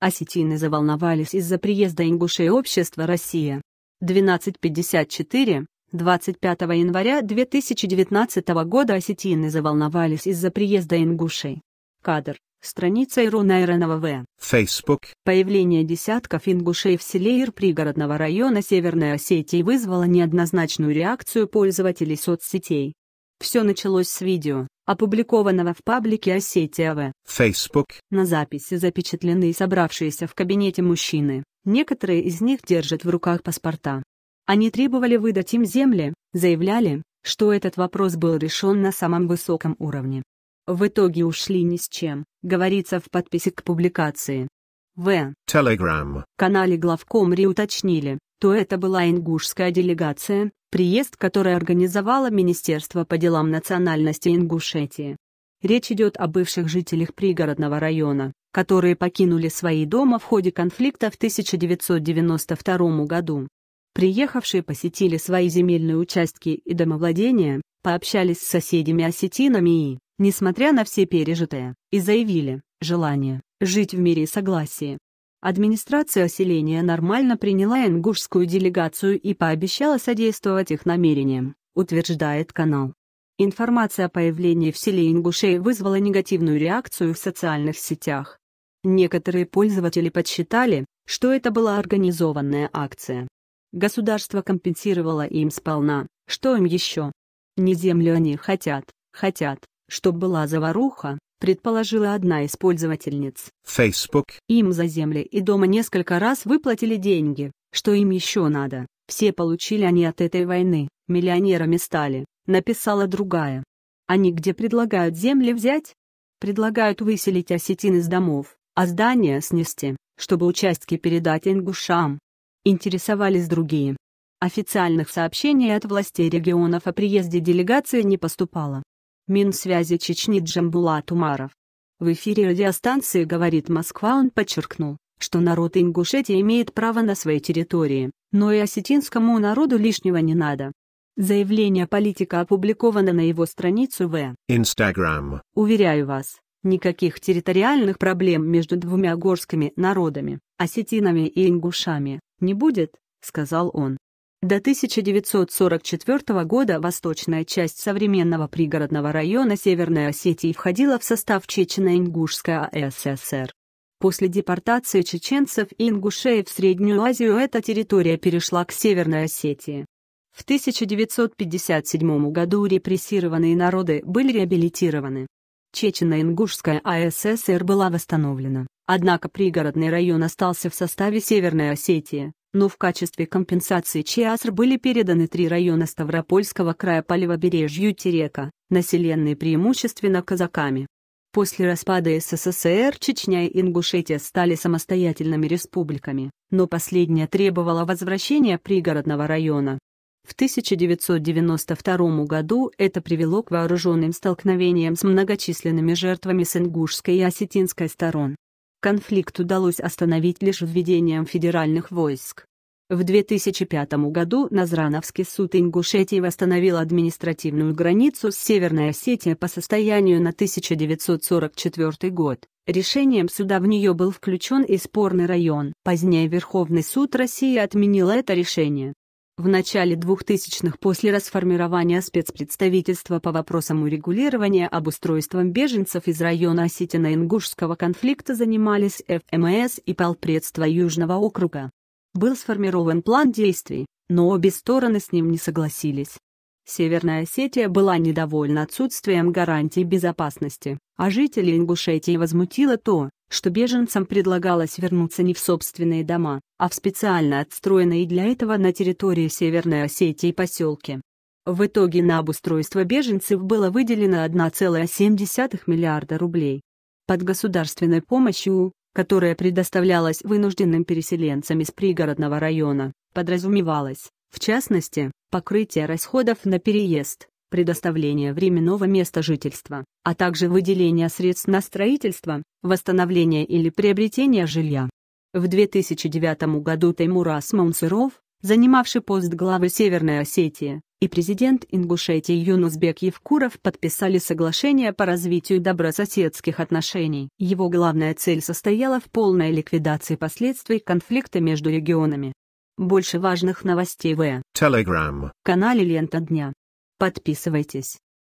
Осетины а заволновались из-за приезда ингушей общества «Россия». 1254, 25 января 2019 года осетины заволновались из-за приезда ингушей. Кадр. Страница Ируна Иренова В. Facebook. Появление десятков ингушей в селе Ир пригородного района Северной Осетии вызвало неоднозначную реакцию пользователей соцсетей. Все началось с видео, опубликованного в паблике Осетия В. Facebook. На записи запечатлены собравшиеся в кабинете мужчины. Некоторые из них держат в руках паспорта. Они требовали выдать им земли, заявляли, что этот вопрос был решен на самом высоком уровне. В итоге ушли ни с чем, говорится в подписи к публикации. В. Telegram. канале главком РИ уточнили, то это была ингушская делегация, приезд который организовало Министерство по делам национальности Ингушетии. Речь идет о бывших жителях пригородного района, которые покинули свои дома в ходе конфликта в 1992 году. Приехавшие посетили свои земельные участки и домовладения, пообщались с соседями-осетинами и, несмотря на все пережитое, и заявили желание жить в мире и согласии. Администрация селения нормально приняла ингушскую делегацию и пообещала содействовать их намерениям, утверждает канал. Информация о появлении в селе ингушей вызвала негативную реакцию в социальных сетях. Некоторые пользователи подсчитали, что это была организованная акция. Государство компенсировало им сполна, что им еще. Не землю они хотят, хотят, чтобы была заваруха, предположила одна из пользовательниц. Facebook. Им за земли и дома несколько раз выплатили деньги, что им еще надо. Все получили они от этой войны, миллионерами стали, написала другая. Они где предлагают земли взять? Предлагают выселить осетин из домов, а здания снести, чтобы участки передать ингушам. Интересовались другие. Официальных сообщений от властей регионов о приезде делегации не поступало. Минсвязи Чечни Джамбулат Умаров. В эфире радиостанции «Говорит Москва» он подчеркнул, что народ Ингушетии имеет право на свои территории, но и осетинскому народу лишнего не надо. Заявление политика опубликовано на его страницу в Instagram. Уверяю вас, никаких территориальных проблем между двумя горскими народами, осетинами и ингушами, не будет, сказал он. До 1944 года восточная часть современного пригородного района Северной Осетии входила в состав Чечено-Ингушской ССР. После депортации чеченцев и ингушей в Среднюю Азию эта территория перешла к Северной Осетии. В 1957 году репрессированные народы были реабилитированы. Чечено-Ингушская АССР была восстановлена, однако пригородный район остался в составе Северной Осетии но в качестве компенсации ЧАСР были переданы три района Ставропольского края по левобережью Терека, населенные преимущественно казаками. После распада СССР Чечня и Ингушетия стали самостоятельными республиками, но последняя требовала возвращения пригородного района. В 1992 году это привело к вооруженным столкновениям с многочисленными жертвами с ингушской и осетинской сторон. Конфликт удалось остановить лишь введением федеральных войск. В 2005 году Назрановский суд Ингушетии восстановил административную границу с Северной Осетией по состоянию на 1944 год. Решением суда в нее был включен и спорный район. Позднее Верховный суд России отменил это решение в начале 2000-х после расформирования спецпредставительства по вопросам урегулирования обустройством беженцев из района Осетино-Ингушского конфликта занимались ФМС и полпредства Южного округа. Был сформирован план действий, но обе стороны с ним не согласились. Северная Осетия была недовольна отсутствием гарантий безопасности, а жители Ингушетии возмутило то, что беженцам предлагалось вернуться не в собственные дома, а в специально отстроенные для этого на территории Северной Осетии поселки. В итоге на обустройство беженцев было выделено 1,7 миллиарда рублей. Под государственной помощью, которая предоставлялась вынужденным переселенцам из пригородного района, подразумевалось, в частности, покрытие расходов на переезд, предоставление временного места жительства, а также выделение средств на строительство, восстановление или приобретение жилья. В 2009 году Таймурас Маунсыров, занимавший пост главы Северной Осетии, и президент Ингушетии Юнусбек Евкуров подписали соглашение по развитию добрососедских отношений. Его главная цель состояла в полной ликвидации последствий конфликта между регионами. Больше важных новостей в Telegram. канале «Лента дня». Подписывайтесь.